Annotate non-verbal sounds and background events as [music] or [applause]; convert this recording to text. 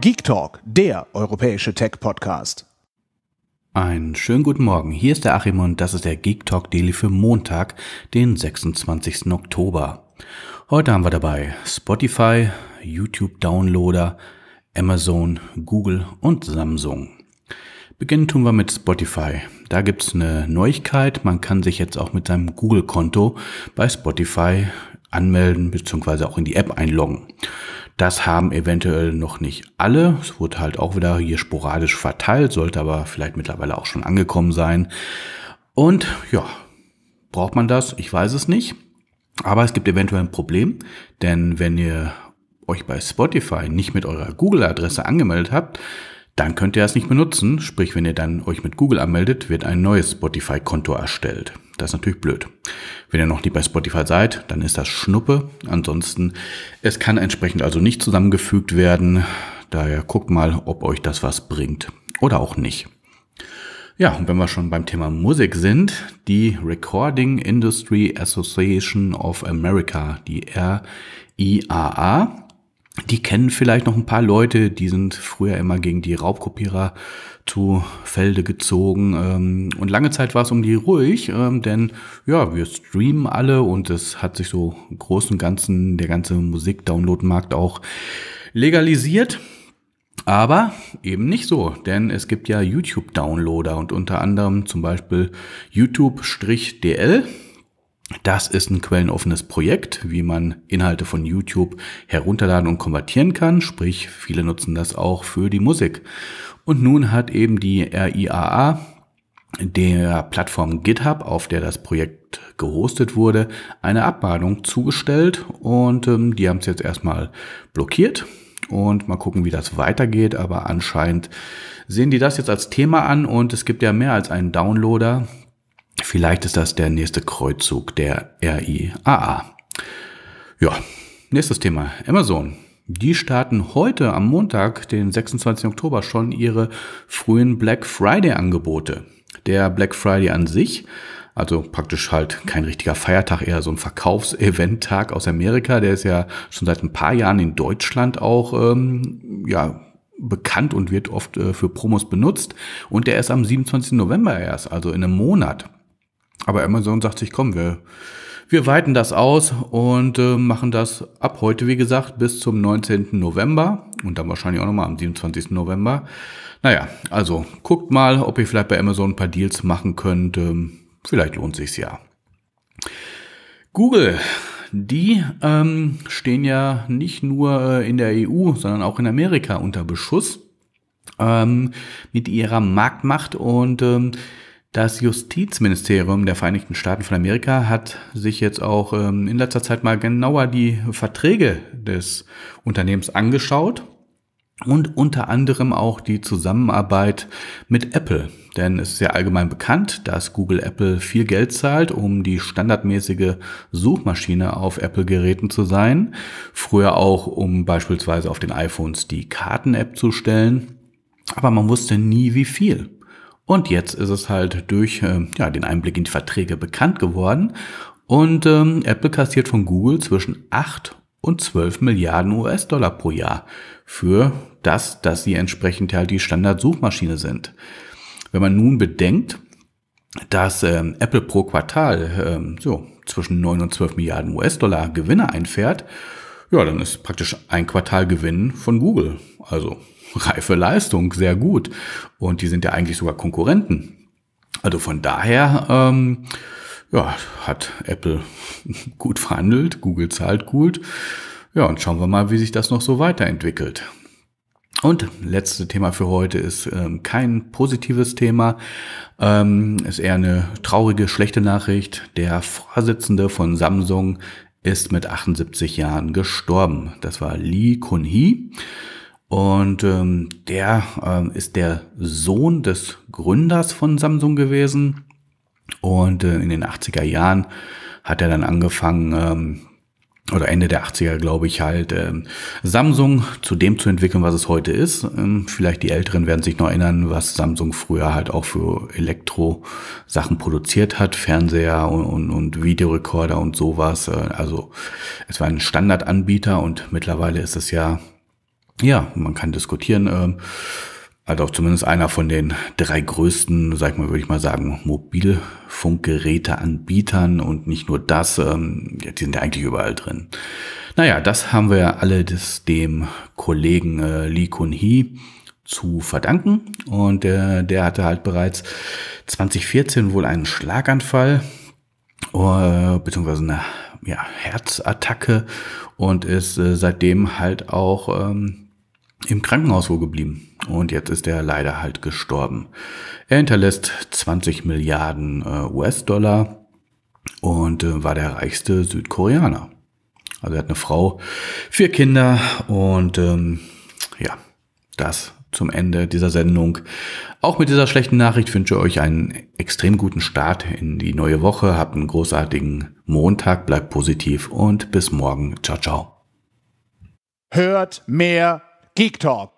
Geek Talk, der europäische Tech-Podcast. Einen schönen guten Morgen. Hier ist der Achim und das ist der Geek Talk Daily für Montag, den 26. Oktober. Heute haben wir dabei Spotify, YouTube Downloader, Amazon, Google und Samsung. Beginnen tun wir mit Spotify. Da gibt es eine Neuigkeit. Man kann sich jetzt auch mit seinem Google-Konto bei Spotify anmelden bzw. auch in die App einloggen. Das haben eventuell noch nicht alle. Es wurde halt auch wieder hier sporadisch verteilt, sollte aber vielleicht mittlerweile auch schon angekommen sein. Und ja, braucht man das? Ich weiß es nicht. Aber es gibt eventuell ein Problem, denn wenn ihr euch bei Spotify nicht mit eurer Google-Adresse angemeldet habt, dann könnt ihr es nicht benutzen. Sprich, wenn ihr dann euch mit Google anmeldet, wird ein neues Spotify-Konto erstellt. Das ist natürlich blöd. Wenn ihr noch nicht bei Spotify seid, dann ist das Schnuppe. Ansonsten, es kann entsprechend also nicht zusammengefügt werden. Daher guckt mal, ob euch das was bringt oder auch nicht. Ja, und wenn wir schon beim Thema Musik sind, die Recording Industry Association of America, die RIAA, die kennen vielleicht noch ein paar Leute, die sind früher immer gegen die Raubkopierer zu Felde gezogen. Ähm, und lange Zeit war es um die ruhig, ähm, denn ja, wir streamen alle und es hat sich so im Großen Ganzen der ganze Musik-Download-Markt auch legalisiert. Aber eben nicht so, denn es gibt ja YouTube-Downloader und unter anderem zum Beispiel YouTube-DL. Das ist ein quellenoffenes Projekt, wie man Inhalte von YouTube herunterladen und konvertieren kann. Sprich, viele nutzen das auch für die Musik. Und nun hat eben die RIAA der Plattform GitHub, auf der das Projekt gehostet wurde, eine Abmahnung zugestellt und ähm, die haben es jetzt erstmal blockiert und mal gucken, wie das weitergeht. Aber anscheinend sehen die das jetzt als Thema an und es gibt ja mehr als einen Downloader, Vielleicht ist das der nächste Kreuzzug der RIAA. Ja, nächstes Thema. Amazon. Die starten heute am Montag, den 26. Oktober, schon ihre frühen Black Friday-Angebote. Der Black Friday an sich, also praktisch halt kein richtiger Feiertag, eher so ein Verkaufsevent-Tag aus Amerika, der ist ja schon seit ein paar Jahren in Deutschland auch ähm, ja, bekannt und wird oft äh, für Promos benutzt. Und der ist am 27. November erst, also in einem Monat. Aber Amazon sagt sich, komm, wir, wir weiten das aus und äh, machen das ab heute, wie gesagt, bis zum 19. November und dann wahrscheinlich auch nochmal am 27. November. Naja, also guckt mal, ob ihr vielleicht bei Amazon ein paar Deals machen könnt. Ähm, vielleicht lohnt sich's ja. Google, die ähm, stehen ja nicht nur äh, in der EU, sondern auch in Amerika unter Beschuss ähm, mit ihrer Marktmacht und ähm, das Justizministerium der Vereinigten Staaten von Amerika hat sich jetzt auch ähm, in letzter Zeit mal genauer die Verträge des Unternehmens angeschaut und unter anderem auch die Zusammenarbeit mit Apple. Denn es ist ja allgemein bekannt, dass Google Apple viel Geld zahlt, um die standardmäßige Suchmaschine auf Apple-Geräten zu sein. Früher auch, um beispielsweise auf den iPhones die Karten-App zu stellen. Aber man wusste nie, wie viel. Und jetzt ist es halt durch äh, ja, den Einblick in die Verträge bekannt geworden. Und ähm, Apple kassiert von Google zwischen 8 und 12 Milliarden US-Dollar pro Jahr für das, dass sie entsprechend halt die Standardsuchmaschine sind. Wenn man nun bedenkt, dass ähm, Apple pro Quartal ähm, so zwischen 9 und 12 Milliarden US-Dollar Gewinne einfährt, ja, dann ist praktisch ein Quartal Gewinn von Google. Also reife Leistung, sehr gut. Und die sind ja eigentlich sogar Konkurrenten. Also von daher ähm, ja, hat Apple [laughs] gut verhandelt, Google zahlt gut. Ja, und schauen wir mal, wie sich das noch so weiterentwickelt. Und letztes Thema für heute ist ähm, kein positives Thema, ähm, ist eher eine traurige, schlechte Nachricht. Der Vorsitzende von Samsung ist mit 78 Jahren gestorben. Das war Lee Kun-hee. Und ähm, der ähm, ist der Sohn des Gründers von Samsung gewesen. Und äh, in den 80er Jahren hat er dann angefangen, ähm, oder Ende der 80er, glaube ich, halt ähm, Samsung zu dem zu entwickeln, was es heute ist. Ähm, vielleicht die Älteren werden sich noch erinnern, was Samsung früher halt auch für Elektro-Sachen produziert hat, Fernseher und, und, und Videorekorder und sowas. Äh, also es war ein Standardanbieter und mittlerweile ist es ja ja, man kann diskutieren. Ähm, also auch zumindest einer von den drei größten, sag ich mal, würde ich mal sagen, Mobilfunkgeräteanbietern und nicht nur das, ähm, die sind ja eigentlich überall drin. Naja, das haben wir ja alle des, dem Kollegen äh, Lee Kun-hee zu verdanken und äh, der hatte halt bereits 2014 wohl einen Schlaganfall äh, beziehungsweise eine ja, Herzattacke und ist äh, seitdem halt auch ähm, im Krankenhaus wohl geblieben. Und jetzt ist er leider halt gestorben. Er hinterlässt 20 Milliarden äh, US-Dollar und äh, war der reichste Südkoreaner. Also er hat eine Frau, vier Kinder und ähm, ja, das zum Ende dieser Sendung. Auch mit dieser schlechten Nachricht wünsche ich euch einen extrem guten Start in die neue Woche. Habt einen großartigen Montag, bleibt positiv und bis morgen. Ciao, ciao. Hört mehr Geek Talk.